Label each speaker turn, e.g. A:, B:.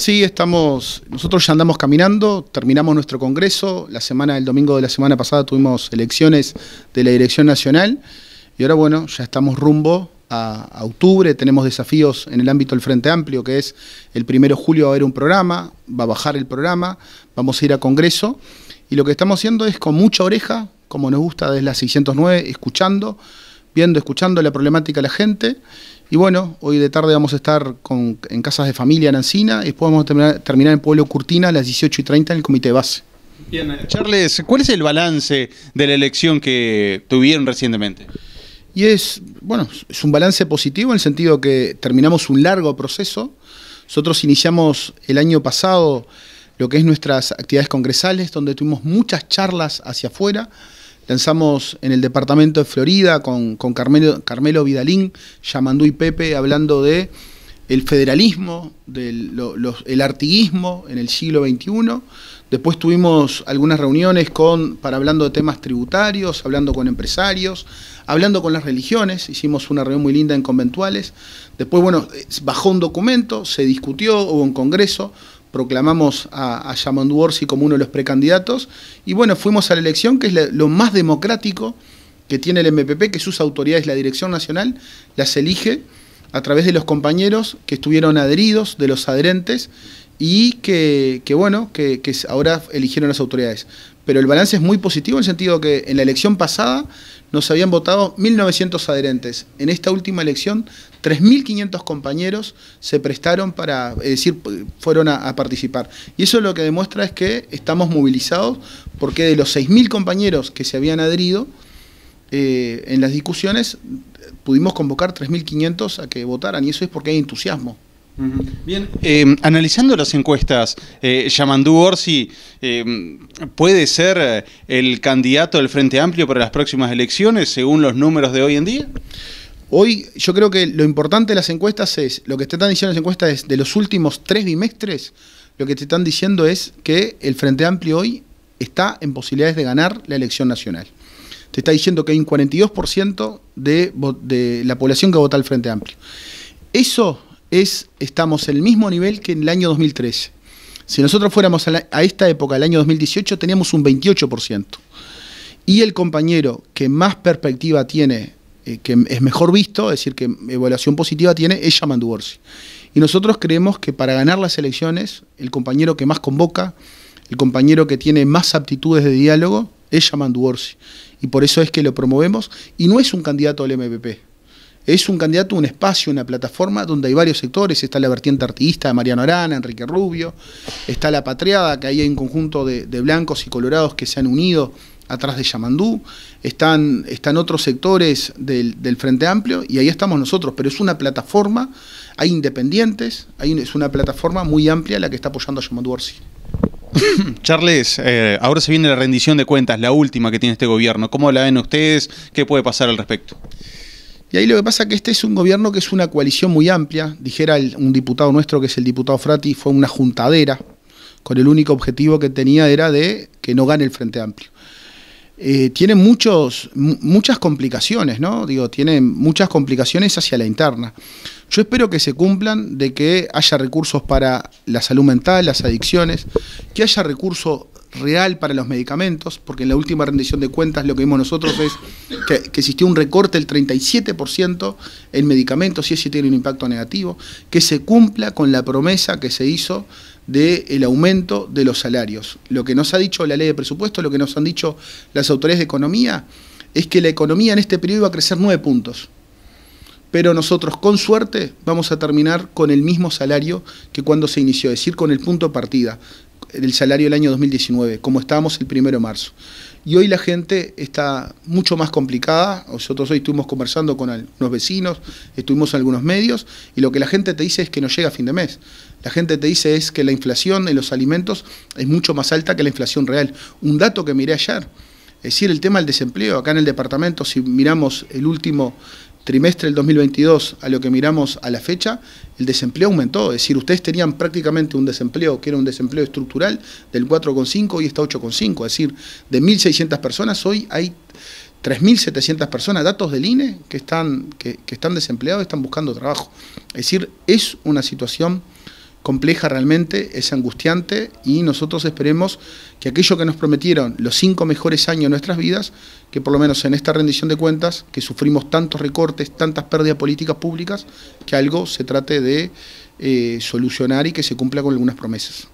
A: Sí, estamos, nosotros ya andamos caminando, terminamos nuestro congreso, la semana, el domingo de la semana pasada tuvimos elecciones de la Dirección Nacional y ahora bueno, ya estamos rumbo a, octubre, tenemos desafíos en el ámbito del Frente Amplio, que es el primero de julio va a haber un programa, va a bajar el programa, vamos a ir a congreso y lo que estamos haciendo es con mucha oreja, como nos gusta desde las 609, escuchando, viendo, escuchando la problemática de la gente y bueno, hoy de tarde vamos a estar en casas de familia en Ancina y después vamos a terminar, terminar en Pueblo Curtina a las 18 y 30 en el comité de base.
B: Bien, eh, Charles, ¿cuál es el balance de la elección que tuvieron recientemente?
A: Y es, bueno, es un balance positivo en el sentido que terminamos un largo proceso. Nosotros iniciamos el año pasado lo que es nuestras actividades congresales, donde tuvimos muchas charlas hacia afuera, Lanzamos en el departamento de Florida con, Carmelo, Carmelo, Vidalín, Yamandú y Pepe hablando de el federalismo, del el artiguismo en el siglo XXI. Después tuvimos algunas reuniones con, para hablando de temas tributarios, hablando con empresarios, hablando con las religiones. Hicimos una reunión muy linda en conventuales. Después, bueno, bajó un documento, se discutió, hubo un congreso proclamamos a, a como uno de los precandidatos y bueno, fuimos a la elección, que es lo más democrático que tiene el MPP, que sus autoridades, la Dirección Nacional, las elige a través de los compañeros que estuvieron adheridos, de los adherentes, y que, bueno, que ahora eligieron las autoridades pero el balance es muy positivo en el sentido que en la elección pasada nos habían votado 1.900 adherentes. En esta última elección, 3.500 compañeros se prestaron para, es decir, fueron a, participar. Y eso lo que demuestra es que estamos movilizados porque de los 6.000 compañeros que se habían adherido eh, en las discusiones, eh, pudimos convocar 3.500 a que votaran y eso es porque hay entusiasmo.
B: Bien, em, analizando las encuestas, eh, Yamandú Orsi em, puede ser eh, el candidato del Frente Amplio para las próximas elecciones según
A: los números de hoy en día. Hoy yo creo que lo importante de las encuestas es, lo que te están diciendo las encuestas es, de los últimos tres bimestres, lo que te están diciendo es que el Frente Amplio hoy está en posibilidades de ganar la elección nacional. Te está diciendo que hay un 42% de, de la población que vota al Frente Amplio. Eso es, estamos en el mismo nivel que en el año 2013. Si nosotros fuéramos a, esta época, el año 2018, teníamos un 28%. Y el compañero que más perspectiva tiene, eh, que es mejor visto, es decir, que evaluación positiva tiene, es Yaman Duorsi. Y nosotros creemos que para ganar las elecciones, el compañero que más convoca, el compañero que tiene más aptitudes de diálogo, es Yamandu Orsi. Y por eso es que lo promovemos y no es un candidato al MPP es un candidato, un espacio, una plataforma donde hay varios sectores. Está la vertiente artista, de Mariano Arana, Enrique Rubio, está la patriada, que hay un conjunto de, blancos y colorados que se han unido atrás de Yamandú, están, otros sectores del, Frente Amplio y ahí estamos nosotros, pero es una plataforma, hay independientes, hay, es una plataforma muy amplia la que está apoyando a Yamandú Orsi. Charles,
B: eh, ahora se viene la rendición de cuentas, la última que tiene este gobierno. ¿Cómo la ven ustedes? ¿Qué puede pasar al respecto?
A: Y ahí lo que pasa es que este es un gobierno que es una coalición muy amplia. Dijera un diputado nuestro, que es el diputado Frati, fue una juntadera, con el único objetivo que tenía era de que no gane el Frente Amplio. Eh, tiene muchos, muchas complicaciones, ¿no? Digo, tiene muchas complicaciones hacia la interna. Yo espero que se cumplan, de que haya recursos para la salud mental, las adicciones, que haya recurso real para los medicamentos, porque en la última rendición de cuentas lo que vimos nosotros es que, existió un recorte del 37% en medicamentos y ese tiene un impacto negativo, que se cumpla con la promesa que se hizo del el aumento de los salarios. Lo que nos ha dicho la ley de presupuesto, lo que nos han dicho las autoridades de economía, es que la economía en este periodo iba a crecer nueve puntos pero nosotros con suerte vamos a terminar con el mismo salario que cuando se inició, es decir, con el punto de partida, el salario del año 2019, como estábamos el primero de marzo. Y hoy la gente está mucho más complicada. Nosotros hoy estuvimos conversando con algunos vecinos, estuvimos en algunos medios, y lo que la gente te dice es que no llega a fin de mes. La gente te dice es que la inflación en los alimentos es mucho más alta que la inflación real. Un dato que miré ayer. Es decir, el tema del desempleo, acá en el departamento, si miramos el último trimestre del 2022 a lo que miramos a la fecha, el desempleo aumentó. Es decir, ustedes tenían prácticamente un desempleo que era un desempleo estructural del 4,5 y está 8,5. Es decir, de 1.600 personas hoy hay 3.700 personas, datos del INE, que están, que, que están desempleados y están buscando trabajo. Es decir, es una situación compleja realmente, es angustiante y nosotros esperemos que aquello que nos prometieron los cinco mejores años de nuestras vidas, que por lo menos en esta rendición de cuentas, que sufrimos tantos recortes, tantas pérdidas políticas públicas, que algo se trate de eh, solucionar y que se cumpla con algunas promesas.